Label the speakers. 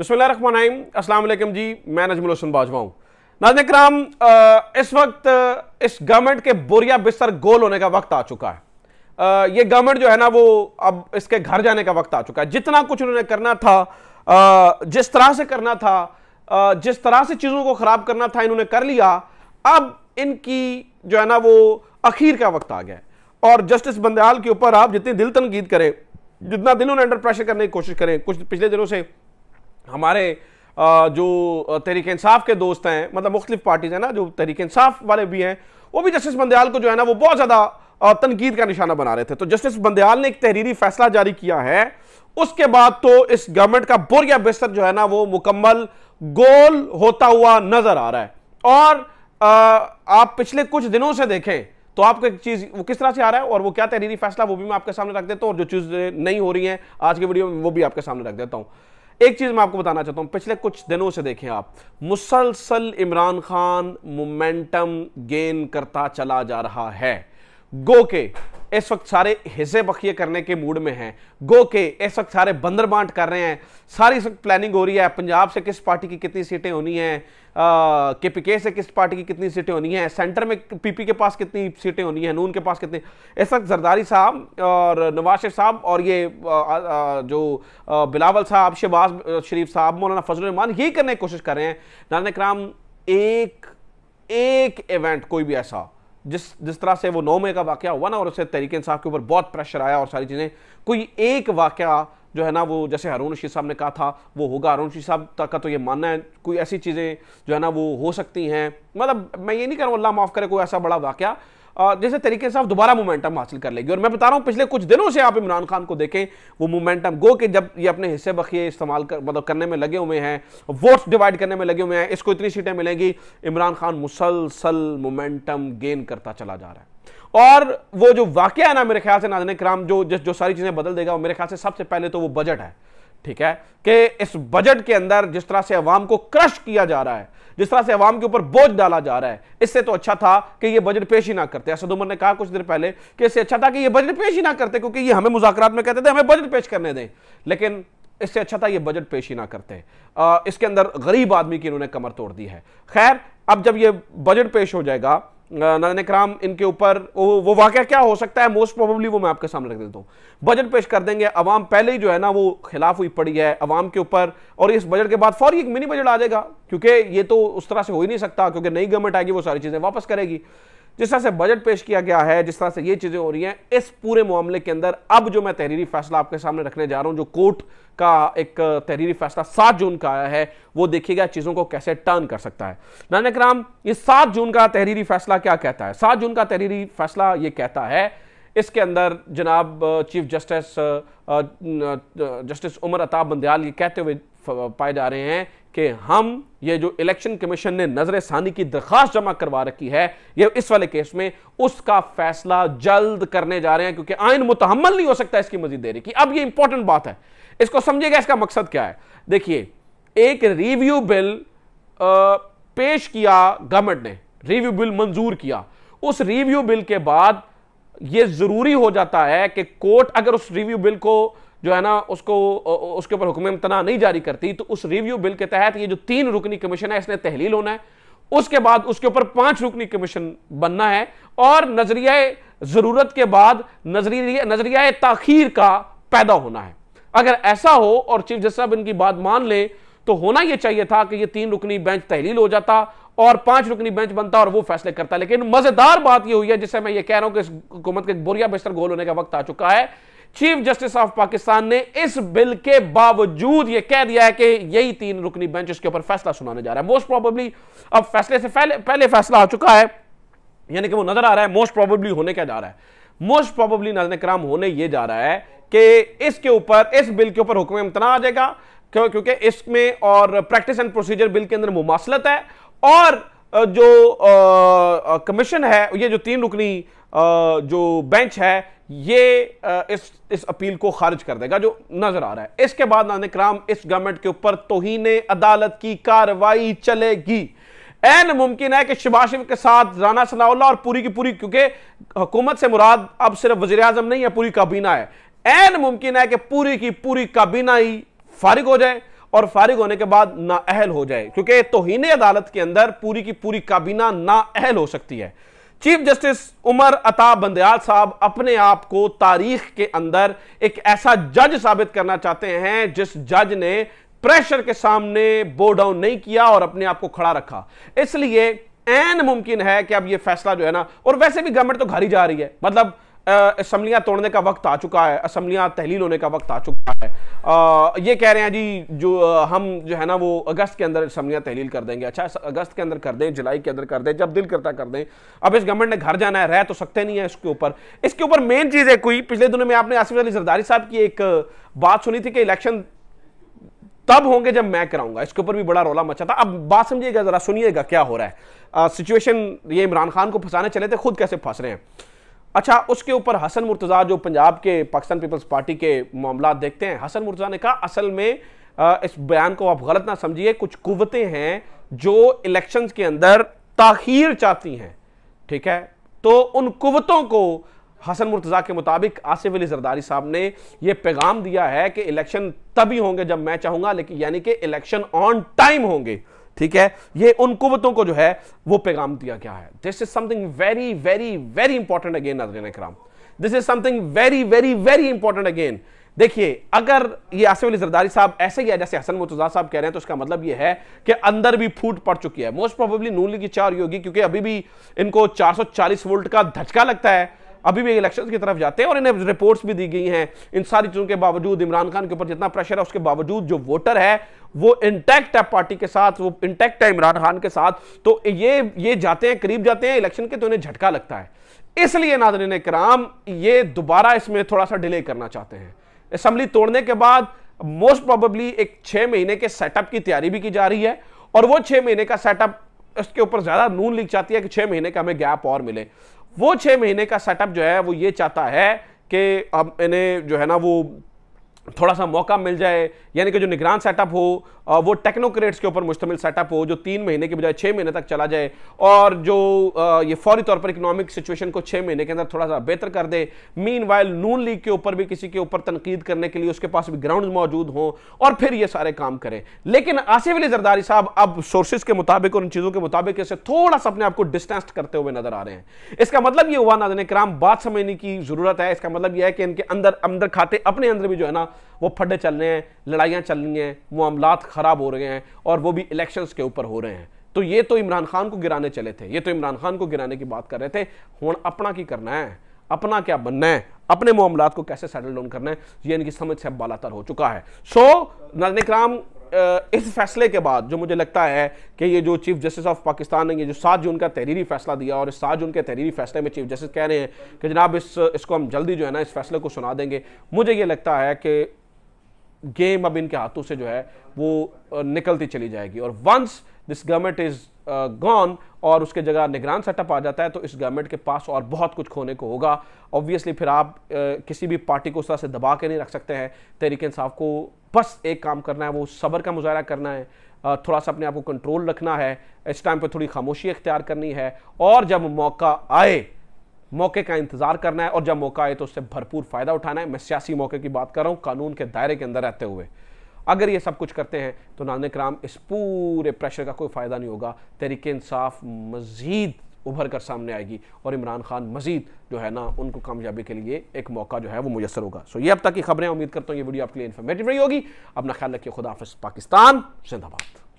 Speaker 1: बिस्मिल्लाम अस्सलाम जी मैं नजमुल हसन बाजवा हूँ नाजन कराम इस वक्त इस गवर्नमेंट के बोरिया बिस्तर गोल होने का वक्त आ चुका है ये गवर्नमेंट जो है ना वो अब इसके घर जाने का वक्त आ चुका है जितना कुछ उन्होंने करना था जिस तरह से करना था जिस तरह से चीज़ों को ख़राब करना था इन्होंने कर लिया अब इनकी जो है ना वो अखीर का वक्त आ गया और जस्टिस बंदयाल के ऊपर आप जितनी दिल तनकीद करें जितना दिल उन्हें अंडर प्रेशर करने की कोशिश करें कुछ पिछले दिनों से हमारे जो तहरीक इंसाफ के दोस्त हैं मतलब मुख्तलिफ पार्टीज हैं ना जो तहरीक इंसाफ वाले भी हैं वो भी जस्टिस बंदयाल को जो है ना वो बहुत ज़्यादा तनकीद का निशाना बना रहे थे तो जस्टिस बंदयाल ने एक तहरीरी फैसला जारी किया है उसके बाद तो इस गवर्नमेंट का बोरिया बिस्तर जो है ना वो मुकम्मल गोल होता हुआ नजर आ रहा है और आ, आप पिछले कुछ दिनों से देखें तो आपको एक चीज वो किस तरह से आ रहा है और वो क्या तहरीरी फैसला वो भी मैं आपके सामने रख देता हूँ और जो चीज़ें नहीं हो रही हैं आज की वीडियो में वो भी आपके सामने रख देता हूँ एक चीज मैं आपको बताना चाहता हूं पिछले कुछ दिनों से देखें आप मुसलसल इमरान खान मोमेंटम गेन करता चला जा रहा है गो के इस वक्त सारे हिस्से बखिए करने के मूड में हैं गो के इस वक्त सारे बंदर बांट कर रहे हैं सारी इस वक्त प्लानिंग हो रही है पंजाब से किस पार्टी की कितनी सीटें होनी हैं के पी के से किस पार्टी की कितनी सीटें होनी हैं सेंटर में पीपी के पास कितनी सीटें होनी हैं नून के पास कितनी इस वक्त जरदारी साहब और नवाज शरीफ साहब और ये आ, आ, जो आ, बिलावल साहब शहबाज शरीफ साहब मौलाना फजलरहमान यही करने की कोशिश कर रहे हैं नाना कराम एक एक इवेंट कोई भी ऐसा जिस जिस तरह से वो नौ मई का वाक्य हुआ ना और उससे तरीके इंसाफ के ऊपर बहुत प्रेशर आया और सारी चीज़ें कोई एक वाक्य जो है ना वो जैसे हारून रशीद साहब ने कहा था वो होगा अरुण रशीद साहब तक का तो ये मानना है कोई ऐसी चीज़ें जो है ना वो हो सकती हैं मतलब मैं ये नहीं कह रहा हूँ अल्लाह माफ़ करे कोई ऐसा बड़ा वाक़ जैसे तरीके से आप दोबारा मोमेंटम हासिल कर लेगी और मैं बता रहा हूँ पिछले कुछ दिनों से आप इमरान खान को देखें वो मोमेंटम गो के जब ये अपने हिस्से बखिए इस्तेमाल कर मतलब करने में लगे हुए हैं वोट्स डिवाइड करने में लगे हुए हैं इसको इतनी सीटें मिलेंगी इमरान खान मुसलसल मोमेंटम गेन करता चला जा रहा है और वो जो वाक्य है ना मेरे ख्याल से नाजन कराम जो जिस जो सारी चीज़ें बदल देगा वो मेरे ख्याल से सबसे पहले तो वो बजट है ठीक है कि इस बजट के अंदर जिस तरह से अवाम को क्रश किया जा रहा है जिस तरह से अवाम के ऊपर बोझ डाला जा रहा है इससे तो अच्छा था कि ये बजट पेश ही ना करते असद उमर ने कहा कुछ देर पहले कि इससे अच्छा था कि ये बजट पेश ही ना करते क्योंकि ये हमें मुजाकर में कहते थे हमें बजट पेश करने दें लेकिन इससे अच्छा था ये बजट पेश ही ना करते आ, इसके अंदर गरीब आदमी की इन्होंने कमर तोड़ दी है खैर अब जब ये बजट पेश हो जाएगा नाजन कराम इनके ऊपर वो, वाक़ क्या हो सकता है मोस्ट प्रोबेबली वो मैं आपके सामने रख देता हूँ बजट पेश कर देंगे अवाम पहले ही जो है ना वो खिलाफ हुई पड़ी है अवाम के ऊपर और इस बजट के बाद फौरी एक मिनी बजट आ जाएगा क्योंकि ये तो उस तरह से हो ही नहीं सकता क्योंकि नई गवर्नमेंट आएगी वो सारी चीज़ें वापस करेगी जिस तरह से बजट पेश किया गया है जिस तरह से ये चीज़ें हो रही हैं इस पूरे मामले के अंदर अब जो मैं तहरीरी फैसला आपके सामने रखने जा रहा हूं जो कोर्ट का एक तहरीरी फैसला सात जून का आया है वो देखिएगा चीज़ों को कैसे टर्न कर सकता है नानक राम ये सात जून का तहरीरी फैसला क्या कहता है सात जून का तहरीरी फैसला ये कहता है इसके अंदर जनाब chief justice justice Umar Ata Bandial ये कहते हुए पाए जा रहे हैं कि हम ये जो इलेक्शन कमीशन ने नजर सानी की दरखास्त जमा करवा रखी है ये इस वाले केस में उसका फैसला जल्द करने जा रहे हैं क्योंकि आयन मुतहमल नहीं हो सकता इसकी मजीद देरी की अब ये इंपॉर्टेंट बात है इसको समझिएगा इसका मकसद क्या है देखिए एक रिव्यू बिल पेश किया गवर्नमेंट ने रिव्यू बिल मंजूर किया उस रिव्यू बिल के बाद यह जरूरी हो जाता है कि कोर्ट अगर उस रिव्यू बिल को जो है ना उसको उसके ऊपर हुक्म इम्तना नहीं जारी करती तो उस रिव्यू बिल के तहत ये जो तीन रुकनी कमीशन है इसने तहलील होना है उसके बाद उसके ऊपर पांच रुकनी कमीशन बनना है और नजरिया ज़रूरत के बाद नजरिया नजरिया तखीर का पैदा होना है अगर ऐसा हो और चीफ जस्टिस साहब इनकी बात मान ले तो होना यह चाहिए था कि ये तीन रुकनी बेंच तहलील हो जाता और पांच रुकनी बेंच बनता और वो फैसले करता लेकिन मजेदार बात यह हुई है जिससे मैं ये कह रहा हूं कि इस हुकूमत के बोरिया बिस्तर गोल होने का वक्त आ चुका है चीफ जस्टिस ऑफ पाकिस्तान ने इस बिल के बावजूद यह कह दिया है कि यही तीन रुकनी बेंच इसके ऊपर फैसला सुनाने जा रहा है मोस्ट प्रॉबेबली अब फैसले से पहले पहले फैसला आ चुका है यानी कि वो नजर आ रहा है मोस्ट प्रॉबली होने क्या जा रहा है मोस्ट प्रॉबेबली नजर कराम होने ये जा रहा है कि इसके ऊपर इस बिल के ऊपर हुक्म इम्तना आ जाएगा क्यों क्योंकि इसमें और प्रैक्टिस एंड प्रोसीजर बिल के अंदर मुमासलत है और जो कमीशन है ये जो तीन रुकनी जो बेंच है ये इस इस अपील को खारिज कर देगा जो नजर आ रहा है इसके बाद नान कराम इस गवर्नमेंट के ऊपर तोहन अदालत की कार्रवाई चलेगी एन मुमकिन है कि शिबाशिव के साथ राना सनाउल्ला और पूरी की पूरी क्योंकि हुकूमत से मुराद अब सिर्फ वजी अजम नहीं है पूरी काबीना है एन मुमकिन है कि पूरी की पूरी काबीना ही फारिग हो जाए और फारिग होने के बाद ना अहल हो जाए क्योंकि तोहन अदालत के अंदर पूरी की पूरी काबीना ना अहल हो सकती है चीफ जस्टिस उमर अता बंदयाल साहब अपने आप को तारीख के अंदर एक ऐसा जज साबित करना चाहते हैं जिस जज ने प्रेशर के सामने बो डाउन नहीं किया और अपने आप को खड़ा रखा इसलिए एन मुमकिन है कि अब यह फैसला जो है ना और वैसे भी गवर्नमेंट तो घर ही जा रही है मतलब असम्बलियाँ तोड़ने का वक्त आ चुका है असम्बलियाँ तहलील होने का वक्त आ चुका है आ, ये कह रहे हैं जी जो आ, हम जो है ना वो अगस्त के अंदर असम्बलियाँ तहलील कर देंगे अच्छा अगस्त के अंदर कर दें जुलाई के अंदर कर दें जब दिल करता कर दें अब इस गवर्नमेंट ने घर जाना है रह तो सकते नहीं है इसके ऊपर इसके ऊपर मेन चीज़ है कोई पिछले दिनों में आपने आसिफ अली जरदारी साहब की एक बात सुनी थी कि इलेक्शन तब होंगे जब मैं कराऊंगा इसके ऊपर भी बड़ा रोला मचा था अब बात समझिएगा जरा सुनिएगा क्या हो रहा है सिचुएशन ये इमरान खान को फंसाने चले थे खुद कैसे फंस रहे हैं अच्छा उसके ऊपर हसन मुर्तज़ा जो पंजाब के पाकिस्तान पीपल्स पार्टी के मामला देखते हैं हसन मुर्तज़ा ने कहा असल में इस बयान को आप गलत ना समझिए कुछ कुवतें हैं जो इलेक्शन के अंदर ताखीर चाहती हैं ठीक है तो उन कुवतों को हसन मुर्तज़ा के मुताबिक आसिफ अली जरदारी साहब ने यह पैगाम दिया है कि इलेक्शन तभी होंगे जब मैं चाहूंगा लेकिन यानी कि इलेक्शन ऑन टाइम होंगे ठीक है ये उन कुतों को जो है वो पैगाम दिया गया है this is something very very very important again नाजरीन कराम this is something very very very important again देखिए अगर ये आसिफ अली जरदारी साहब ऐसे ही है जैसे हसन मुतजा साहब कह रहे हैं तो इसका मतलब ये है कि अंदर भी फूट पड़ चुकी है मोस्ट प्रोबेबली नूली की चार योगी क्योंकि अभी भी इनको 440 वोल्ट का धचका लगता है अभी भी इलेक्शन की तरफ जाते हैं और इन्हें रिपोर्ट्स भी दी गई हैं इन सारी चीज़ों के बावजूद इमरान खान के ऊपर जितना प्रेशर है उसके बावजूद जो वोटर है वो इंटैक्ट है पार्टी के साथ वो इंटैक्ट है इमरान खान के साथ तो ये ये जाते हैं करीब जाते हैं इलेक्शन के तो इन्हें झटका लगता है इसलिए नादरीन कराम ये दोबारा इसमें थोड़ा सा डिले करना चाहते हैं असम्बली तोड़ने के बाद मोस्ट प्रोबेबली एक छह महीने के सेटअप की तैयारी भी की जा रही है और वो छह महीने का सेटअप इसके ऊपर ज़्यादा नून लिख चाहती है कि छह महीने का हमें गैप और मिले वो छह महीने का सेटअप जो है वो ये चाहता है कि अब इन्हें जो है ना वो थोड़ा सा मौका मिल जाए यानी कि जो निगरान सेटअप हो वो टेक्नोक्रेट्स के ऊपर मुश्तमिल सेटअप हो जो तीन महीने के बजाय छः महीने तक चला जाए और जो ये फौरी तौर पर इकोनॉमिक सिचुएशन को छः महीने के अंदर थोड़ा सा बेहतर कर दे मीन वाइल नून लीग के ऊपर भी किसी के ऊपर तनकीद करने के लिए उसके पास भी ग्राउंड मौजूद हों और फिर ये सारे काम करें लेकिन आसिफ अली जरदारी साहब अब सोर्सेज के मुताबिक और उन चीज़ों के मुताबिक इससे थोड़ा सा अपने आप को डिस्टेंस करते हुए नजर आ रहे हैं इसका मतलब ये हुआ नाजन कराम बात समझने की ज़रूरत है इसका मतलब यह है कि इनके अंदर अंदर खाते अपने अंदर भी जो है ना वो फटे चल रहे हैं लड़ाइयाँ चल रही हैं मामला ख़राब हो रहे हैं और वो भी इलेक्शंस के ऊपर हो रहे हैं तो ये तो इमरान खान को गिराने चले थे ये तो इमरान खान को गिराने की बात कर रहे थे हूँ अपना की करना है अपना क्या बनना है अपने मामला को कैसे सेटल डाउन करना है ये इनकी समझ से अब बालातर हो चुका है सो so, नाजन कराम इस फैसले के बाद जो मुझे लगता है कि ये जो चीफ जस्टिस ऑफ पाकिस्तान ने ये जो सात जून का तहरीरी फैसला दिया और इस सात जून के तहरीरी फैसले में चीफ जस्टिस कह रहे हैं कि जनाब इस इसको हम जल्दी जो है ना इस फैसले को सुना देंगे मुझे ये लगता है कि गेम अब इनके हाथों से जो है वो निकलती चली जाएगी और once this government is gone और उसके जगह निगरान सेटअप आ जाता है तो इस गवर्नमेंट के पास और बहुत कुछ खोने को होगा ऑब्वियसली फिर आप किसी भी पार्टी को उस तरह से दबा के नहीं रख सकते हैं तहरीक इंसाफ को बस एक काम करना है वो सब्र का मुजाहरा करना है थोड़ा सा अपने आप को कंट्रोल रखना है इस टाइम पर थोड़ी खामोशी इख्तियार करनी है और जब मौका आए मौके का इंतजार करना है और जब मौका आए तो उससे भरपूर फायदा उठाना है मैं सियासी मौके की बात कर रहा हूँ कानून के दायरे के अंदर रहते हुए अगर ये सब कुछ करते हैं तो नान कराम इस पूरे प्रेशर का कोई फ़ायदा नहीं होगा तहरीक इंसाफ मज़ीद उभर कर सामने आएगी और इमरान खान मजीद जो है ना उनको कामयाबी के लिए एक मौका जो है वो मुयसर होगा सो ये अब तक की खबरें उम्मीद करता हूँ ये वीडियो आपके लिए इन्फॉर्मेटिव रही होगी अपना ख्याल रखिए खुदाफिस पाकिस्तान जिंदाबाद